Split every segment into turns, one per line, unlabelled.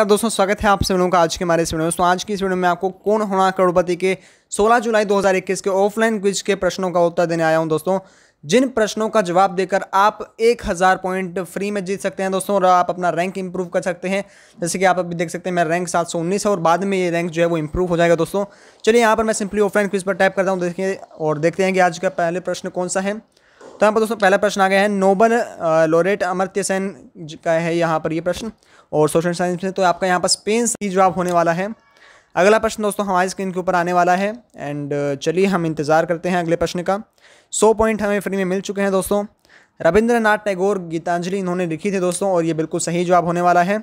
नमस्कार दोस्तों स्वागत है आप सभी लोगों का आज के हमारे इस वीडियो में दोस्तों आज की इस वीडियो में आपको कौन होना करोड़पति के 16 जुलाई 2021 के ऑफलाइन क्विज के प्रश्नों का उत्तर देने आया हूं दोस्तों जिन प्रश्नों का जवाब देकर आप 1000 पॉइंट फ्री में जीत सकते हैं दोस्तों और आप अपना रैंक इंप्रूव कर सकते हैं जैसे कि आप अभी देख सकते हैं मेरा रैंक उन्नीस है और बाद में ये रैंक जो है वो इंप्रूव हो जाएगा दोस्तों चलिए यहाँ पर मैं सिंपली ऑफलाइन क्विज पर टाइप करता हूँ देखिए और देखते हैं कि आज का पहले प्रश्न कौन सा है तो यहाँ पर दोस्तों पहला प्रश्न आ गया है नोबल लोरेट अमर्त्य सेन का है यहाँ पर ये प्रश्न और सोशल साइंस में तो आपका यहाँ पर स्पेन सही जवाब होने वाला है अगला प्रश्न दोस्तों हमारी स्क्रीन के ऊपर आने वाला है एंड uh, चलिए हम इंतज़ार करते हैं अगले प्रश्न का सौ पॉइंट हमें फ्री में मिल चुके हैं दोस्तों रविंद्रनाथ टैगोर गीतांजलि इन्होंने लिखी थी दोस्तों और ये बिल्कुल सही जवाब होने वाला है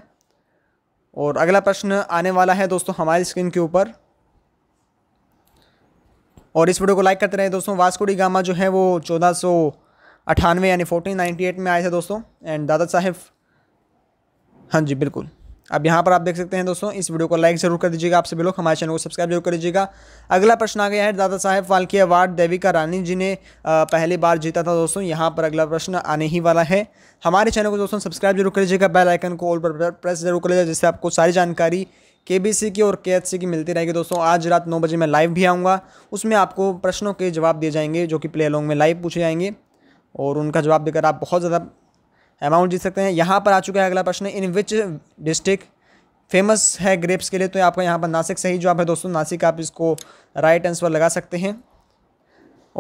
और अगला प्रश्न आने वाला है दोस्तों हमारी स्क्रीन के ऊपर और इस वीडियो को लाइक करते रहे दोस्तों वास्कोडी गामा जो है वो चौदह सौ अठानवे यानी फोर्टीन नाइन्टी एट में आए थे दोस्तों एंड दादा साहेब हाँ जी बिल्कुल अब यहाँ पर आप देख सकते हैं दोस्तों इस वीडियो को लाइक जरूर कर दीजिएगा आप सभी लोग हमारे चैनल को सब्सक्राइब जरूर कर दीजिएगा अगला प्रश्न आ गया है दादा साहेब फाल्के अवार्ड देविका रानी जी ने पहली बार जीता था दोस्तों यहाँ पर अगला प्रश्न आने ही वाला है हमारे चैनल को दोस्तों सब्सक्राइब जरूर कर लीजिएगा बेल आइकन को ऑल पर प्रेस जरूर कर लीजिएगा जिससे आपको सारी जानकारी के की और के की मिलती रहेगी दोस्तों आज रात नौ बजे मैं लाइव भी आऊँगा उसमें आपको प्रश्नों के जवाब दिए जाएंगे जो कि प्ले अलॉन्ग में लाइव पूछे जाएंगे और उनका जवाब देकर आप बहुत ज़्यादा अमाउंट जीत सकते हैं यहाँ पर आ चुका है अगला प्रश्न इन विच डिस्ट्रिक्ट फेमस है ग्रेप्स के लिए तो आपका यहाँ पर नासिक सही जवाब है दोस्तों नासिक आप इसको राइट आंसर लगा सकते हैं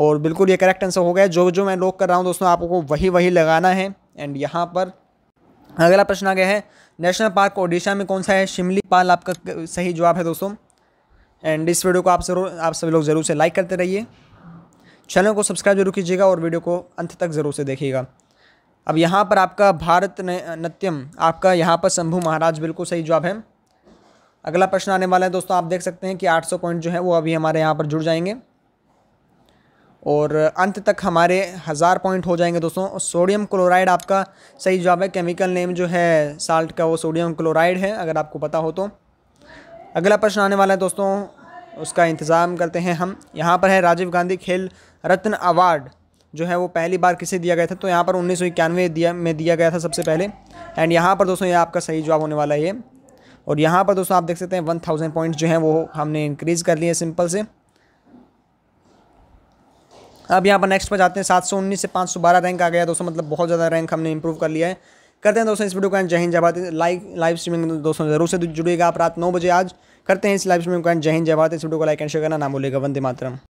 और बिल्कुल ये करेक्ट आंसर हो गया जो जो मैं लोग कर रहा हूँ दोस्तों आपको वही वही लगाना है एंड यहाँ पर अगला प्रश्न आ गया है नेशनल पार्क ओडिशा में कौन सा है शिमली पाल आपका सही जवाब है दोस्तों एंड इस वीडियो को आप जरूर आप सभी लोग ज़रूर से लाइक करते रहिए चैनल को सब्सक्राइब जरूर कीजिएगा और वीडियो को अंत तक ज़रूर से देखिएगा अब यहाँ पर आपका भारत नृत्यम आपका यहाँ पर शंभू महाराज बिल्कुल सही जवाब है अगला प्रश्न आने वाला है दोस्तों आप देख सकते हैं कि 800 पॉइंट जो है वो अभी हमारे यहाँ पर जुड़ जाएंगे और अंत तक हमारे हज़ार पॉइंट हो जाएंगे दोस्तों सोडियम क्लोराइड आपका सही जवाब है केमिकल नेम जो है साल्ट का वो सोडियम क्लोराइड है अगर आपको पता हो तो अगला प्रश्न आने वाला है दोस्तों उसका इंतज़ाम करते हैं हम यहाँ पर है राजीव गांधी खेल रत्न अवार्ड जो है वो पहली बार किसे दिया गया था तो यहाँ पर उन्नीस दिया में दिया गया था सबसे पहले एंड यहाँ पर दोस्तों ये आपका सही जवाब होने वाला है ये और यहाँ पर दोस्तों आप देख सकते हैं वन थाउजेंड पॉइंट जो है वो हमने इंक्रीज़ कर लिए सिंपल से अब यहाँ पर नेक्स्ट पर जाते हैं सात सौ उन्नीस से पाँच सौ बारह रैंक आ गया दोस्तों मतलब बहुत ज़्यादा रैंक हमने इंप्रूव कर लिया है करते हैं दोस्तों इस वीडियो को एंड जय हिंद जय भारत लाइव लाइव स्ट्रीमिंग दोस्तों जरूर से जुड़ेगा आप रात नौ बजे आज करते हैं इस लाइव स्ट्रीमिंग को एंड जय हिंद जय भारत इस वीडियो को लाइक एंड शेयर करना ना भूलेगा वंदे मातरम